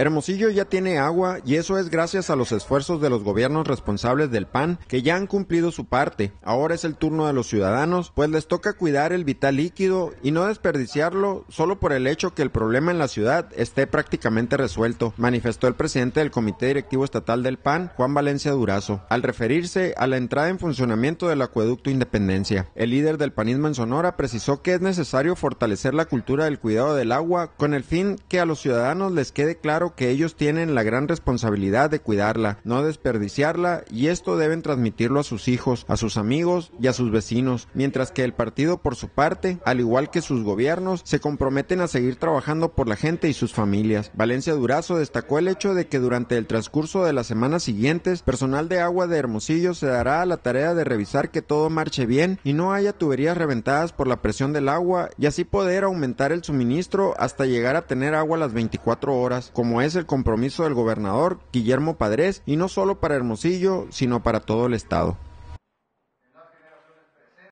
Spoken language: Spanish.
Hermosillo ya tiene agua y eso es gracias a los esfuerzos de los gobiernos responsables del PAN que ya han cumplido su parte. Ahora es el turno de los ciudadanos, pues les toca cuidar el vital líquido y no desperdiciarlo solo por el hecho que el problema en la ciudad esté prácticamente resuelto, manifestó el presidente del Comité Directivo Estatal del PAN, Juan Valencia Durazo, al referirse a la entrada en funcionamiento del acueducto Independencia. El líder del panismo en Sonora precisó que es necesario fortalecer la cultura del cuidado del agua con el fin que a los ciudadanos les quede claro que ellos tienen la gran responsabilidad de cuidarla, no desperdiciarla y esto deben transmitirlo a sus hijos, a sus amigos y a sus vecinos, mientras que el partido por su parte, al igual que sus gobiernos, se comprometen a seguir trabajando por la gente y sus familias. Valencia Durazo destacó el hecho de que durante el transcurso de las semanas siguientes, personal de agua de Hermosillo se dará a la tarea de revisar que todo marche bien y no haya tuberías reventadas por la presión del agua y así poder aumentar el suministro hasta llegar a tener agua las 24 horas, como es el compromiso del gobernador Guillermo Padres y no solo para Hermosillo, sino para todo el estado.